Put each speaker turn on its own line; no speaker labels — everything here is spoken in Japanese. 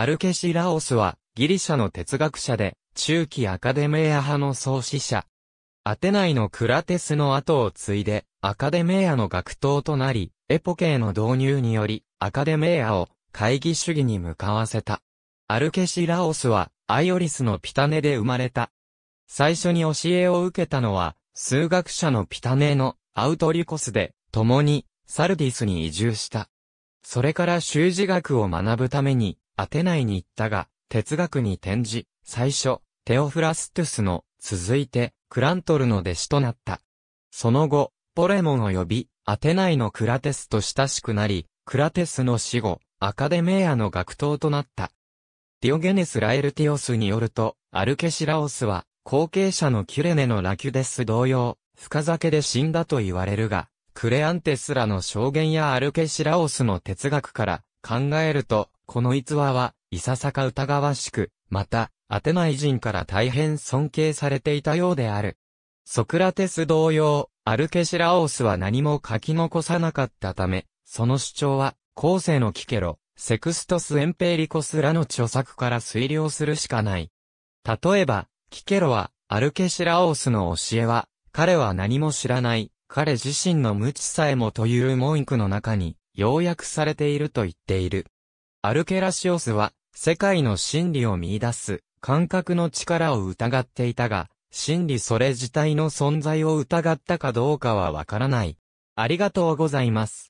アルケシ・ラ
オスは、ギリシャの哲学者で、中期アカデメーア派の創始者。アテナイのクラテスの後を継いで、アカデメーアの学頭となり、エポケーの導入により、アカデメーアを、会議主義に向かわせた。アルケシ・ラオスは、アイオリスのピタネで生まれた。最初に教えを受けたのは、数学者のピタネのアウトリコスで、共にサルディスに移住した。それから習字学を学ぶために、アテナイに行ったが、哲学に転じ、最初、テオフラストゥスの、続いて、クラントルの弟子となった。その後、ポレモンを呼び、アテナイのクラテスと親しくなり、クラテスの死後、アカデメアの学頭となった。ディオゲネス・ラエルティオスによると、アルケシラオスは、後継者のキュレネのラキュデス同様、深酒で死んだと言われるが、クレアンテスらの証言やアルケシラオスの哲学から考えると、この逸話は、いささか疑わしく、また、アテナイ人から大変尊敬されていたようである。ソクラテス同様、アルケシラオスは何も書き残さなかったため、その主張は、後世のキケロ、セクストス・エンペリコスらの著作から推量するしかない。例えば、キケロは、アルケシラオスの教えは、彼は何も知らない、彼自身の無知さえもという文句の中に、要約されていると言っている。アルケラシオスは、世界の真理を見出す、感覚の力を疑っていたが、真理それ自体の存在を疑ったかどうかはわからない。ありがとうございます。